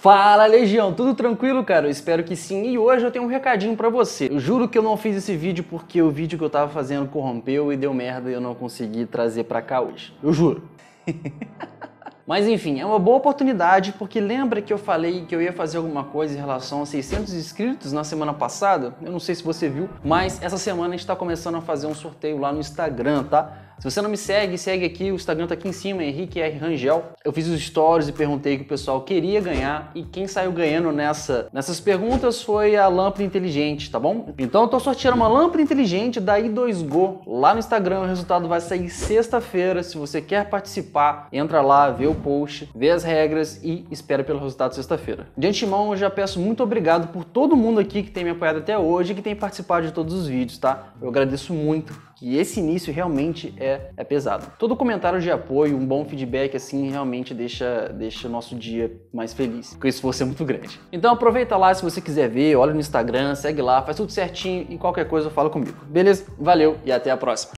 Fala Legião, tudo tranquilo, cara? Eu espero que sim. E hoje eu tenho um recadinho para você. Eu juro que eu não fiz esse vídeo porque o vídeo que eu tava fazendo corrompeu e deu merda e eu não consegui trazer para cá hoje. Eu juro. Mas enfim, é uma boa oportunidade porque lembra que eu falei que eu ia fazer alguma coisa em relação a 600 inscritos na semana passada? Eu não sei se você viu, mas essa semana a gente tá começando a fazer um sorteio lá no Instagram, tá? Se você não me segue, segue aqui, o Instagram tá aqui em cima, Henrique R. Rangel. Eu fiz os stories e perguntei o que o pessoal queria ganhar e quem saiu ganhando nessa, nessas perguntas foi a lâmpada inteligente, tá bom? Então eu tô sorteando uma lâmpada inteligente da i2Go lá no Instagram, o resultado vai sair sexta-feira. Se você quer participar, entra lá, vê o post, vê as regras e espera pelo resultado sexta-feira. De antemão, eu já peço muito obrigado por todo mundo aqui que tem me apoiado até hoje e que tem participado de todos os vídeos, tá? Eu agradeço muito. E esse início realmente é é, é pesado. Todo comentário de apoio, um bom feedback, assim, realmente deixa, deixa o nosso dia mais feliz, Com isso você é muito grande. Então aproveita lá se você quiser ver, olha no Instagram, segue lá, faz tudo certinho e qualquer coisa fala comigo. Beleza? Valeu e até a próxima.